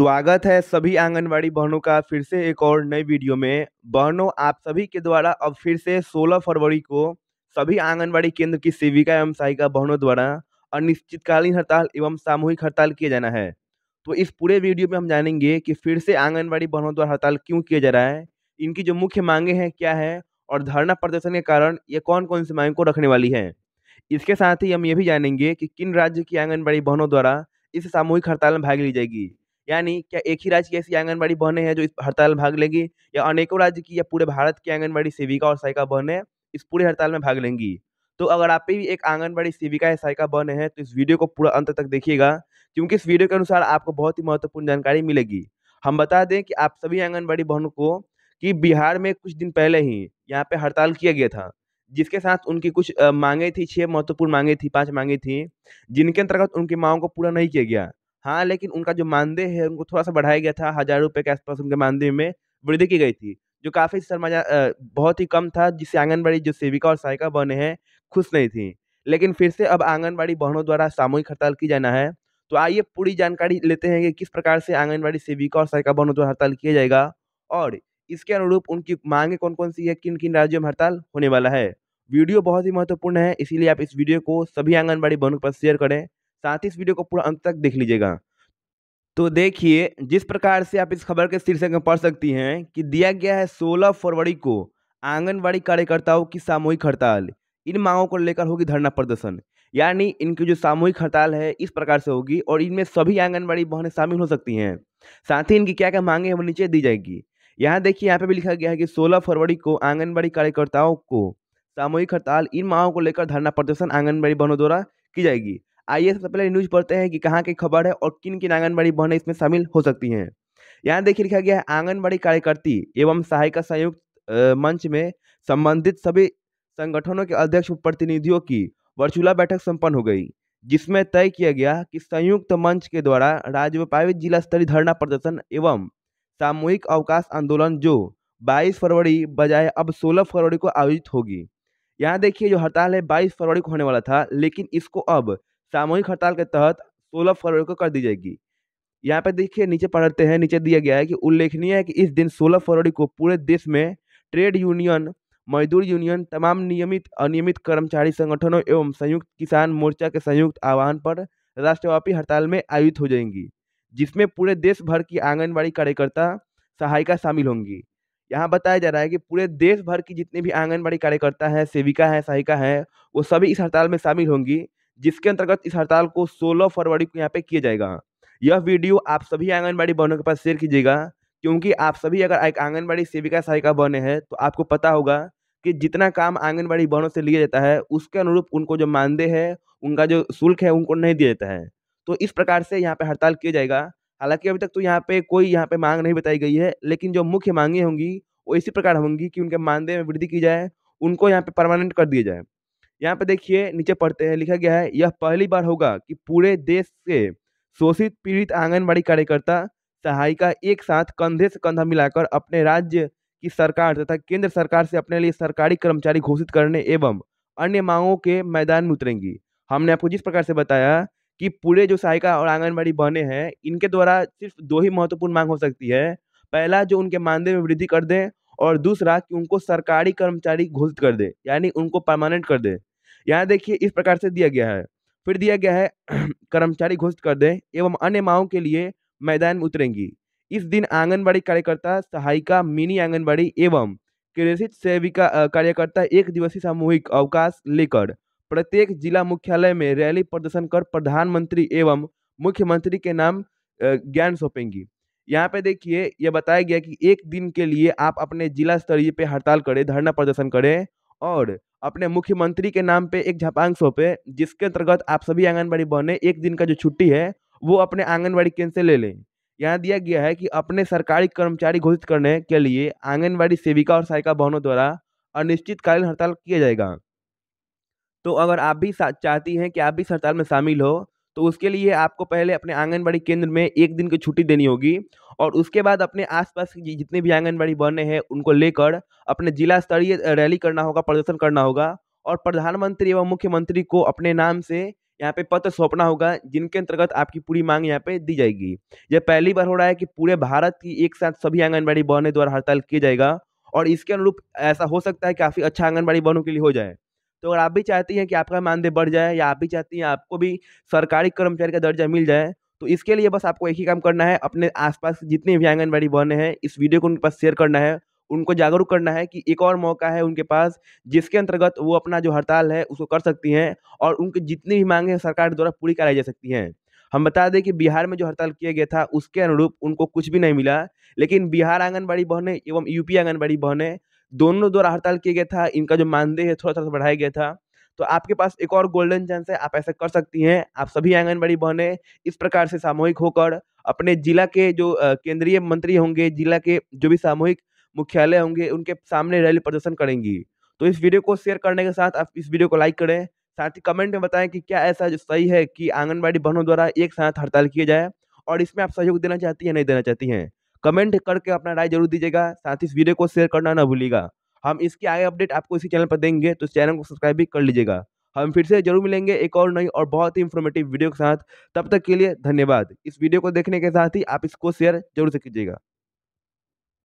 स्वागत है सभी आंगनबाड़ी बहनों का फिर से एक और नए वीडियो में बहनों आप सभी के द्वारा अब फिर से 16 फरवरी को सभी आंगनबाड़ी केंद्र की सेविका एवं सहायिका बहनों द्वारा अनिश्चितकालीन हड़ताल एवं सामूहिक हड़ताल किया जाना है तो इस पूरे वीडियो में हम जानेंगे कि फिर से आंगनबाड़ी बहनों द्वारा हड़ताल क्यों किया जा रहा है इनकी जो मुख्य मांगे हैं क्या है और धरना प्रदर्शन के कारण ये कौन कौन सी मांग को रखने वाली है इसके साथ ही हम ये भी जानेंगे कि किन राज्य की आंगनबाड़ी बहनों द्वारा इस सामूहिक हड़ताल में भाग ली जाएगी यानी क्या एक ही राज्य की ऐसी आंगनबाड़ी बहने हैं जो इस हड़ताल में भाग लेंगी या अनेकों राज्य की या पूरे भारत की आंगनबाड़ी सेविका और सहायिका बहने इस पूरे हड़ताल में भाग लेंगी तो अगर आप भी एक आंगनबाड़ी सेविका या सहायिका बहने हैं तो इस वीडियो को पूरा अंत तक देखिएगा क्योंकि इस वीडियो के अनुसार आपको बहुत ही महत्वपूर्ण जानकारी मिलेगी हम बता दें कि आप सभी आंगनबाड़ी बहनों को कि बिहार में कुछ दिन पहले ही यहाँ पे हड़ताल किया गया था जिसके साथ उनकी कुछ मांगे थी छः महत्वपूर्ण मांगे थी पांच मांगे थी जिनके अंतर्गत उनकी मांगों को पूरा नहीं किया गया हाँ लेकिन उनका जो मानदेय है उनको थोड़ा सा बढ़ाया गया था हज़ार रुपये के आसपास उनके मानदेय में वृद्धि की गई थी जो काफ़ी सरमाया बहुत ही कम था जिससे आंगनबाड़ी जो सेविका और सहायिका बहने हैं खुश नहीं थी लेकिन फिर से अब आंगनबाड़ी बहनों द्वारा सामूहिक हड़ताल की जाना है तो आइए पूरी जानकारी लेते हैं कि किस प्रकार से आंगनबाड़ी सेविका और सहायिका बहनों द्वारा हड़ताल किया जाएगा और इसके अनुरूप उनकी मांगे कौन कौन सी है किन किन राज्यों में हड़ताल होने वाला है वीडियो बहुत ही महत्वपूर्ण है इसीलिए आप इस वीडियो को सभी आंगनबाड़ी बहनों के पास शेयर करें साथ ही इस वीडियो को पूरा अंत तक देख लीजिएगा तो देखिए जिस प्रकार से आप इस खबर के शीर्षक में पढ़ सकती हैं कि दिया गया है 16 फरवरी को आंगनबाड़ी कार्यकर्ताओं की सामूहिक हड़ताल इन मांगों को लेकर होगी धरना प्रदर्शन यानी इनकी जो सामूहिक हड़ताल है इस प्रकार से होगी और इनमें सभी आंगनबाड़ी बहनें शामिल हो सकती हैं साथ ही इनकी क्या क्या मांगे हैं वो नीचे दी जाएगी यहाँ देखिए यहाँ पे भी लिखा गया है कि 16 फरवरी को आंगनबाड़ी कार्यकर्ताओं को सामूहिक हड़ताल इन मांगों को लेकर धरना प्रदर्शन आंगनबाड़ी बहनों द्वारा की जाएगी आइए सबसे पहले न्यूज पढ़ते हैं कि कहाँ की खबर है और किन किन आंगनबाड़ी बहनें इसमें शामिल हो सकती हैं यहाँ देखिए लिखा गया है आंगनबाड़ी कार्यकर्ती एवं सहायिका संयुक्त मंच में संबंधित सभी संगठनों के अध्यक्ष प्रतिनिधियों की वर्चुअल बैठक संपन्न हो गई जिसमें तय किया गया कि संयुक्त मंच के द्वारा राज्य व्यापारी जिला स्तरीय धरना प्रदर्शन एवं सामूहिक अवकाश आंदोलन जो 22 फरवरी बजाय अब 16 फरवरी को आयोजित होगी यहाँ देखिए जो हड़ताल है 22 फरवरी को होने वाला था लेकिन इसको अब सामूहिक हड़ताल के तहत सोलह फरवरी को कर दी जाएगी यहाँ पर देखिए नीचे पढ़ते हैं नीचे दिया गया है कि उल्लेखनीय है कि इस दिन सोलह फरवरी को पूरे देश में ट्रेड यूनियन मजदूर यूनियन तमाम नियमित अनियमित कर्मचारी संगठनों एवं संयुक्त किसान मोर्चा के संयुक्त आह्वान पर राष्ट्रव्यापी हड़ताल में आयोजित हो जाएंगी जिसमें पूरे देश भर की आंगनबाड़ी कार्यकर्ता सहायिका शामिल होंगी यहाँ बताया जा रहा है कि पूरे देश भर की जितनी भी आंगनबाड़ी कार्यकर्ता है सेविका है सहायिका है वो सभी इस हड़ताल में शामिल होंगी जिसके अंतर्गत इस हड़ताल को सोलह फरवरी को यहाँ पे किया जाएगा यह वीडियो आप सभी आंगनबाड़ी बहनों के पास शेयर कीजिएगा क्योंकि आप सभी अगर एक आंगनबाड़ी सेविका सहायिका बने हैं तो आपको पता होगा कि जितना काम आंगनबाड़ी बहनों से लिया जाता है उसके अनुरूप उनको जो मानदेय है उनका जो शुल्क है उनको नहीं दिया जाता है तो इस प्रकार से यहाँ पे हड़ताल किया जाएगा हालांकि अभी तक तो यहाँ पे कोई यहाँ पे मांग नहीं बताई गई है लेकिन जो मुख्य मांगे होंगी वो इसी प्रकार होंगी कि उनके मानदेय में वृद्धि की जाए उनको यहाँ पे परमानेंट कर दिया जाए यहाँ पे देखिए नीचे पढ़ते हैं लिखा गया है यह पहली बार होगा कि पूरे देश से शोषित पीड़ित आंगनबाड़ी कार्यकर्ता सहायिका एक साथ कंधे से कंधा मिलाकर अपने राज्य की सरकार तथा केंद्र सरकार से अपने लिए सरकारी कर्मचारी घोषित करने एवं अन्य मांगों के मैदान में उतरेंगी हमने आपको जिस प्रकार से बताया कि पूरे जो सहायिका और आंगनबाड़ी बहने हैं इनके द्वारा सिर्फ दो ही महत्वपूर्ण मांग हो सकती है पहला जो उनके मानदेय में वृद्धि कर दें और दूसरा कि उनको सरकारी कर्मचारी घोषित कर दे यानी उनको परमानेंट कर दे यहाँ देखिए इस प्रकार से दिया गया है फिर दिया गया है कर्मचारी घोषित कर दें एवं अन्य माओं के लिए मैदान में उतरेंगी इस दिन आंगनबाड़ी कार्यकर्ता सहायिका मिनी आंगनबाड़ी एवं कृषित सेविका कार्यकर्ता एक दिवसीय सामूहिक अवकाश लेकर प्रत्येक जिला मुख्यालय में रैली प्रदर्शन कर प्रधानमंत्री एवं मुख्यमंत्री के नाम ज्ञान सौंपेंगी यहाँ पे देखिए यह बताया गया कि एक दिन के लिए आप अपने जिला स्तरीय पे हड़ताल करें धरना प्रदर्शन करें और अपने मुख्यमंत्री के नाम पे एक झपांग सौंपे जिसके अंतर्गत आप सभी आंगनबाड़ी बहने एक दिन का जो छुट्टी है वो अपने आंगनबाड़ी केंद्र से ले लें यहाँ दिया गया है कि अपने सरकारी कर्मचारी घोषित करने के लिए आंगनबाड़ी सेविका और सहायिका बहनों द्वारा अनिश्चितकालीन हड़ताल किया जाएगा तो अगर आप भी चाहती हैं कि आप भी इस हड़ताल में शामिल हो तो उसके लिए आपको पहले अपने आंगनबाड़ी केंद्र में एक दिन की छुट्टी देनी होगी और उसके बाद अपने आसपास की जितने भी आंगनबाड़ी बने हैं उनको लेकर अपने जिला स्तरीय रैली करना होगा प्रदर्शन करना होगा और प्रधानमंत्री एवं मुख्यमंत्री को अपने नाम से यहाँ पे पत्र सौंपना होगा जिनके अंतर्गत आपकी पूरी मांग यहाँ पे दी जाएगी यह पहली बार हो रहा है कि पूरे भारत की एक साथ सभी आंगनबाड़ी बहनों द्वारा हड़ताल किया जाएगा और इसके अनुरूप ऐसा हो सकता है काफ़ी अच्छा आंगनबाड़ी बहनों के लिए हो जाए तो अगर आप भी चाहती हैं कि आपका मानदेय बढ़ जाए या आप भी चाहती हैं आपको भी सरकारी कर्मचारी का दर्जा मिल जाए तो इसके लिए बस आपको एक ही काम करना है अपने आसपास जितने भी आंगनबाड़ी बहने हैं इस वीडियो को उनके पास शेयर करना है उनको जागरूक करना है कि एक और मौका है उनके पास जिसके अंतर्गत वो अपना जो हड़ताल है उसको कर सकती हैं और उनकी जितनी भी मांगें सरकार द्वारा पूरी कराई जा सकती हैं हम बता दें कि बिहार में जो हड़ताल किया गया था उसके अनुरूप उनको कुछ भी नहीं मिला लेकिन बिहार आंगनबाड़ी बहने एवं यूपी आंगनबाड़ी बहने दोनों द्वारा हड़ताल किया गया था इनका जो मानदेय है थोड़ा थोड़ा बढ़ाया गया था तो आपके पास एक और गोल्डन चांस है आप ऐसा कर सकती हैं आप सभी आंगनबाड़ी बहनें इस प्रकार से सामूहिक होकर अपने जिला के जो केंद्रीय मंत्री होंगे जिला के जो भी सामूहिक मुख्यालय होंगे उनके सामने रैली प्रदर्शन करेंगी तो इस वीडियो को शेयर करने के साथ आप इस वीडियो को लाइक करें साथ ही कमेंट में बताएं कि क्या ऐसा जो सही है कि आंगनबाड़ी बहनों द्वारा एक साथ हड़ताल किया जाए और इसमें आप सहयोग देना चाहती हैं नहीं देना चाहती हैं कमेंट करके अपना राय जरूर दीजिएगा साथ ही इस वीडियो को शेयर करना ना भूलिएगा हम इसकी आगे अपडेट आपको इसी चैनल पर देंगे तो चैनल को सब्सक्राइब भी कर लीजिएगा हम फिर से जरूर मिलेंगे एक और नई और बहुत ही इन्फॉर्मेटिव वीडियो के साथ तब तक के लिए धन्यवाद इस वीडियो को देखने के साथ ही आप इसको शेयर जरूर से कीजिएगा